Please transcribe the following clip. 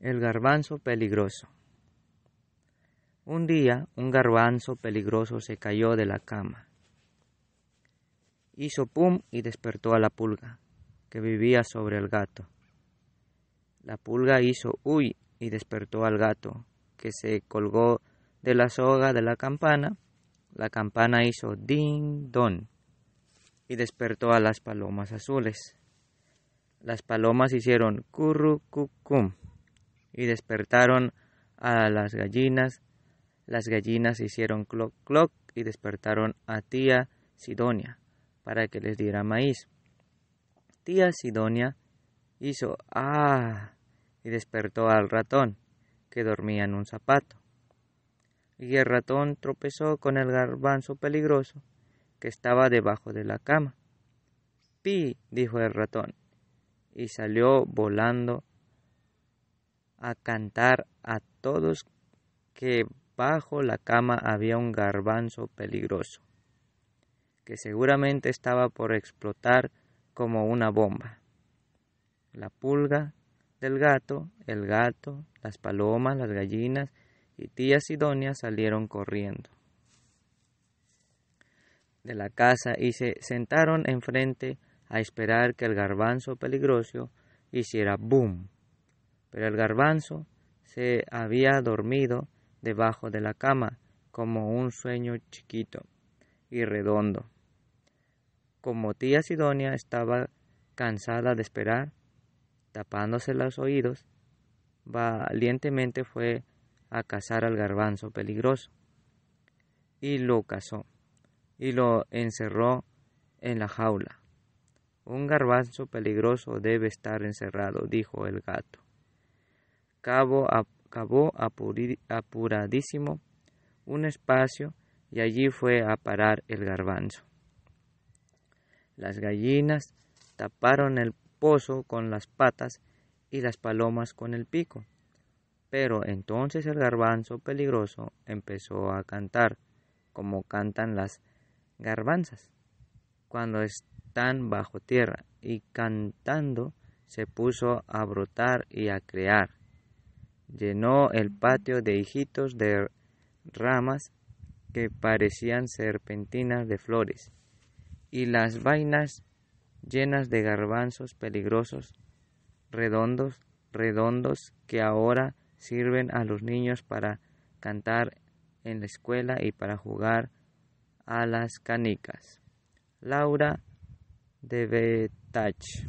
El garbanzo peligroso. Un día un garbanzo peligroso se cayó de la cama. Hizo pum y despertó a la pulga, que vivía sobre el gato. La pulga hizo uy y despertó al gato, que se colgó de la soga de la campana. La campana hizo ding don y despertó a las palomas azules. Las palomas hicieron curru cucum y despertaron a las gallinas. Las gallinas hicieron cloc cloc y despertaron a tía Sidonia para que les diera maíz. Tía Sidonia hizo ah y despertó al ratón que dormía en un zapato. Y el ratón tropezó con el garbanzo peligroso que estaba debajo de la cama. Pi, dijo el ratón, y salió volando a cantar a todos que bajo la cama había un garbanzo peligroso, que seguramente estaba por explotar como una bomba. La pulga del gato, el gato, las palomas, las gallinas y tía Sidonia salieron corriendo de la casa y se sentaron enfrente a esperar que el garbanzo peligroso hiciera boom pero el garbanzo se había dormido debajo de la cama como un sueño chiquito y redondo. Como tía Sidonia estaba cansada de esperar, tapándose los oídos, valientemente fue a cazar al garbanzo peligroso y lo cazó y lo encerró en la jaula. Un garbanzo peligroso debe estar encerrado, dijo el gato acabó apuradísimo un espacio y allí fue a parar el garbanzo. Las gallinas taparon el pozo con las patas y las palomas con el pico. Pero entonces el garbanzo peligroso empezó a cantar, como cantan las garbanzas, cuando están bajo tierra, y cantando se puso a brotar y a crear llenó el patio de hijitos de ramas que parecían serpentinas de flores, y las vainas llenas de garbanzos peligrosos, redondos, redondos, que ahora sirven a los niños para cantar en la escuela y para jugar a las canicas. Laura de Betach.